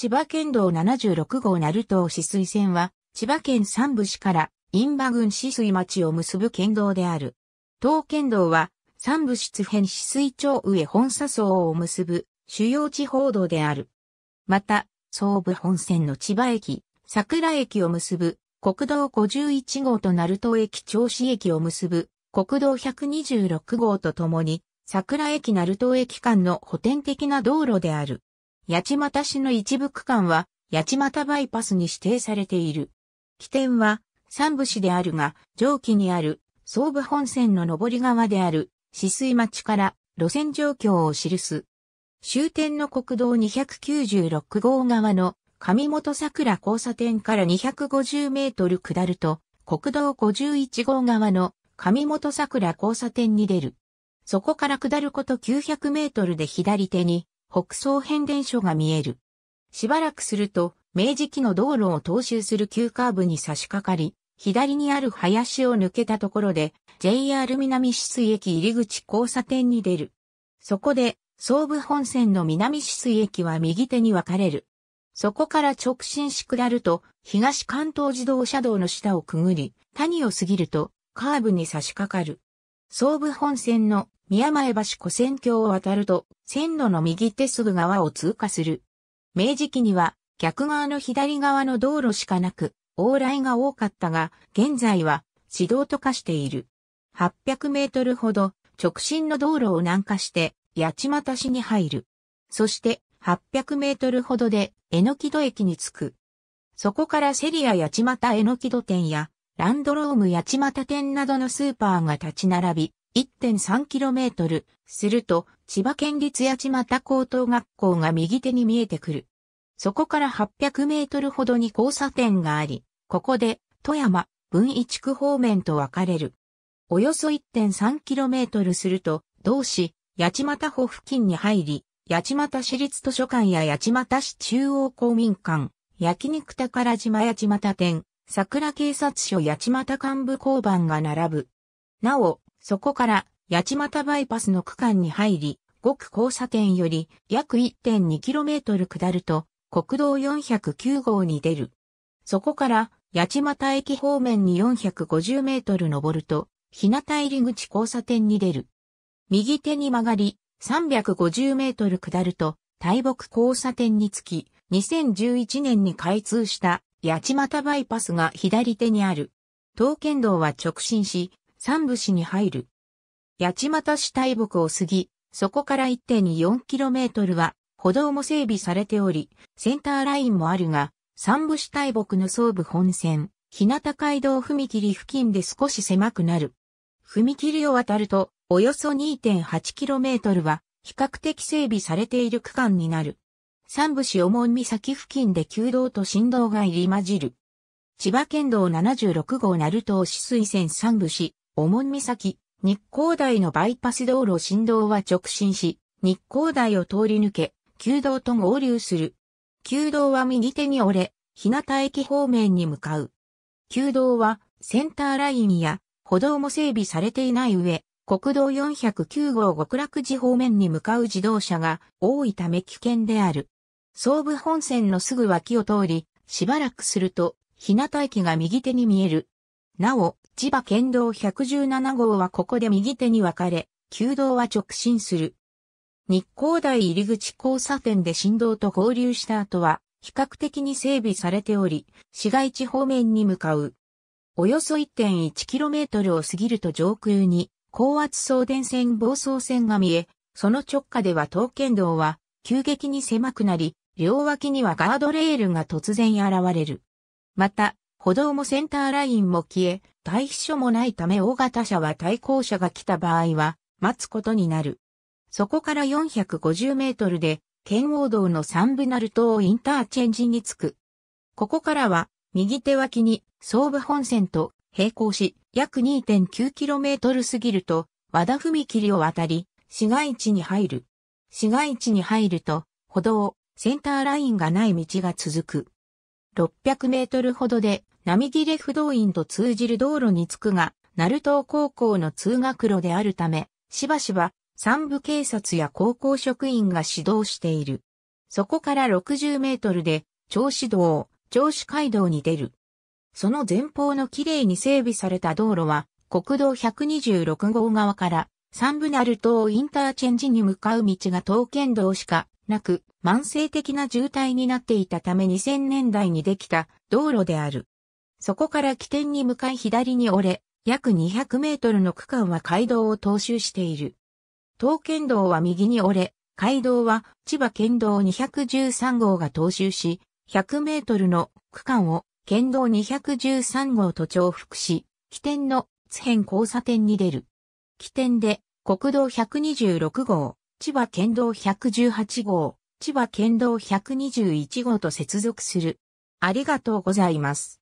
千葉県道76号鳴門止水線は、千葉県三部市から印馬郡止水町を結ぶ県道である。東県道は、三部出編辺水町上本佐層を結ぶ主要地方道である。また、総武本線の千葉駅、桜駅を結ぶ国道51号と鳴門駅調子駅を結ぶ国道126号とともに桜駅鳴門駅間の補填的な道路である。八街市の一部区間は、八街バイパスに指定されている。起点は、三部市であるが、上記にある、総武本線の上り側である、止水町から路線状況を記す。終点の国道296号側の上本桜交差点から250メートル下ると、国道51号側の上本桜交差点に出る。そこから下ること900メートルで左手に北総変電所が見える。しばらくすると、明治期の道路を踏襲する急カーブに差し掛かり、左にある林を抜けたところで、JR 南止水駅入口交差点に出る。そこで、総武本線の南止水駅は右手に分かれる。そこから直進し下ると、東関東自動車道の下をくぐり、谷を過ぎると、カーブに差し掛かる。総武本線の宮前橋古戦橋を渡ると、線路の右手すぐ側を通過する。明治期には、逆側の左側の道路しかなく、往来が多かったが、現在は、市道と化している。800メートルほど、直進の道路を南下して、八街市に入る。そして、800メートルほどで、えのき戸駅に着く。そこからセリア八街えのき戸店や、ランドローム八街店などのスーパーが立ち並び、1.3km すると、千葉県立八街高等学校が右手に見えてくる。そこから800メートルほどに交差点があり、ここで富山、文一区方面と分かれる。およそ 1.3km すると、同市、八街保付近に入り、八街市立図書館や八街市中央公民館、焼肉宝島八街店、桜警察署八街幹部交番が並ぶ。なお、そこから、八街バイパスの区間に入り、5区交差点より約 1.2km 下ると、国道409号に出る。そこから、八街駅方面に450メートル登ると、日向入り口交差点に出る。右手に曲がり、350メートル下ると、大木交差点につき、2011年に開通した八街バイパスが左手にある。東県道は直進し、三武市に入る。八街市大木を過ぎ、そこから 1.4km は歩道も整備されており、センターラインもあるが、三武市大木の総武本線、日向街道踏切付近で少し狭くなる。踏切を渡ると、およそ 2.8km は比較的整備されている区間になる。三武市門岬付近で旧道と新道が入り混じる。千葉県道76号鳴門市水線三武市、おもん岬、日光台のバイパス道路振動は直進し、日光台を通り抜け、旧道と合流する。旧道は右手に折れ、日向駅方面に向かう。旧道はセンターラインや歩道も整備されていない上、国道409号極楽寺方面に向かう自動車が多いため危険である。総武本線のすぐ脇を通り、しばらくすると、日向駅が右手に見えるなお、千葉県道117号はここで右手に分かれ、旧道は直進する。日光台入口交差点で振動と合流した後は、比較的に整備されており、市街地方面に向かう。およそ 1.1km を過ぎると上空に、高圧送電線暴走線が見え、その直下では東県道は、急激に狭くなり、両脇にはガードレールが突然現れる。また、歩道もセンターラインも消え、対比所もないため大型車は対向車が来た場合は、待つことになる。そこから450メートルで、圏央道の三部なるル島インターチェンジに着く。ここからは、右手脇に、総武本線と並行し、約 2.9km 過ぎると、和田踏切を渡り、市街地に入る。市街地に入ると、歩道、センターラインがない道が続く。600メートルほどで並木れ不動院と通じる道路に着くが、鳴門高校の通学路であるため、しばしば三部警察や高校職員が指導している。そこから60メートルで、調子道、調子街道に出る。その前方のきれいに整備された道路は、国道126号側から三部鳴東インターチェンジに向かう道が刀剣道しかなく、慢性的な渋滞になっていたため2000年代にできた道路である。そこから起点に向かい左に折れ、約200メートルの区間は街道を踏襲している。東県道は右に折れ、街道は千葉県道213号が踏襲し、100メートルの区間を県道213号と重複し、起点の津辺交差点に出る。起点で国道126号、千葉県道118号、千葉県道121号と接続する。ありがとうございます。